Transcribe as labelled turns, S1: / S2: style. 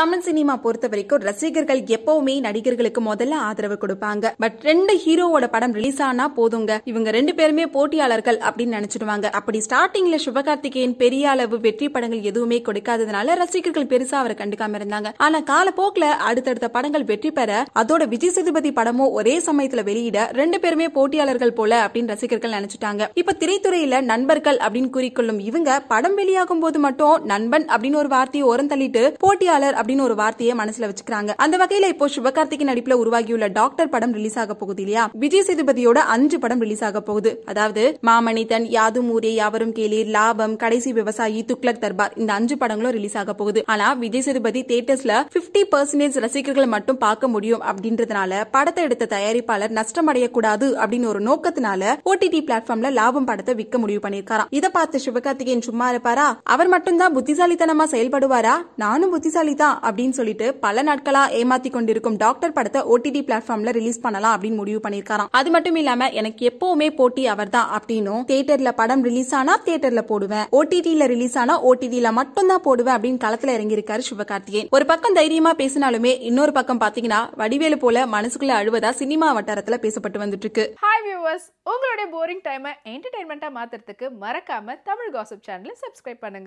S1: Tamil cinema பொறுத்த வரைக்கும் ரசிகர்கள் எப்பவுமே நடிகர்களுக்கு முதல்ல ஆதரவு கொடுப்பாங்க பட் ரெண்டு ஹீரோவோட படம் ரிலீஸ் ஆனா போதுங்க இவங்க ரெண்டு பேருமே போட்டியாளர்கள் அப்படின்னு நினைச்சிடுவாங்க அப்படி ஸ்டார்டிங்ல சிவகார்த்திகேயன் பெரிய அளவு வெற்றி படங்கள் எதுவுமே கொடுக்காததுனால ரசிகர்கள் பெருசா அவரை கண்டுக்காம இருந்தாங்க ஆனா காலப்போக்குல அடுத்தடுத்த படங்கள் வெற்றி பெற அதோட விஜய் சேதுபதி படமும் ஒரே சமயத்துல வெளியிட ரெண்டு பேருமே போட்டியாளர்கள் போல அப்படின்னு ரசிகர்கள் நினைச்சிட்டாங்க இப்ப திரைத்துறையில நண்பர்கள் அப்படின்னு கூறிக்கொள்ளும் இவங்க படம் வெளியாகும் போது மட்டும் நண்பன் அப்படின்னு ஒரு வார்த்தையை ஓரம் தள்ளிட்டு போட்டியாளர் அப்படின்னு ஒரு வார்த்தையை மனசுல வச்சுக்கிறாங்க அந்த வகையில இப்போ சிவகார்த்திகை நடிப்புல உருவாகியுள்ள டாக்டர் படம் ரிலீஸ் ஆக போகுது இல்லையா விஜய் சேதுபதியோட அஞ்சு படம் ரிலீஸ் ஆக போகுது அதாவது மாமணிதன் யாதும் ஊரே யாவரும் கேளீர் லாபம் கடைசி விவசாயி துக்ளக் தர்பார் இந்த அஞ்சு படங்களும் ரிலீஸ் ஆக போகுது ஆனா விஜய் சேதுபதி தியேட்டர்ஸ்ல பிப்டி பர்சன்டேஜ் ரசிகர்கள் மட்டும் பார்க்க முடியும் அப்படின்றதுனால படத்தை எடுத்த தயாரிப்பாளர் நஷ்டம் அடையக்கூடாது அப்படின்னு ஒரு நோக்கத்தினால ஓடிடி பிளாட்ஃபார்ம்ல லாபம் படத்தை விற்க முடிவு பண்ணிருக்காராம் இதை பார்த்த சிவகார்த்திகேயன் சும்மா இருப்பாரா அவர் மட்டும்தான் புத்திசாலித்தனமா செயல்படுவாரா நானும் புத்திசாலிதான் அப்படின்னு சொல்லிட்டு பல நாட்களா ஏமாத்தி கொண்டிருக்கும் டாக்டர் படத்தை ஓடிடி பிளாட்ஃபார்ம்ல ரிலீஸ் பண்ணலாம் அப்படின்னு முடிவு பண்ணிருக்காராம் அது மட்டும் இல்லாம எனக்கு எப்பவுமே போட்டி அவர் தான் அப்படின்னும் தியேட்டர்ல படம் ரிலீஸ் ஆனா தியேட்டர்ல போடுவேன் ஓடிடில ரிலீஸ் ஆனா ஓடிடில மட்டும் தான் போடுவேன் அப்படின்னு களத்துல இறங்கியிருக்காரு சிவகார்த்திகேயன் ஒரு பக்கம் தைரியமா பேசினாலுமே இன்னொரு பக்கம் பாத்தீங்கன்னா வடிவேலு போல மனசுக்குள்ள அழுவதா சினிமா வட்டாரத்துல பேசப்பட்டு வந்துட்டு இருக்கு
S2: ஹாய் வியூவர்ஸ் உங்களுடைய போரிங் டைமை என்டர்டைன்மெண்ட்டாக மாற்றுறதுக்கு மறக்காம தமிழ் காசப் சேனலை சப்ஸ்கிரைப் பண்ணுங்க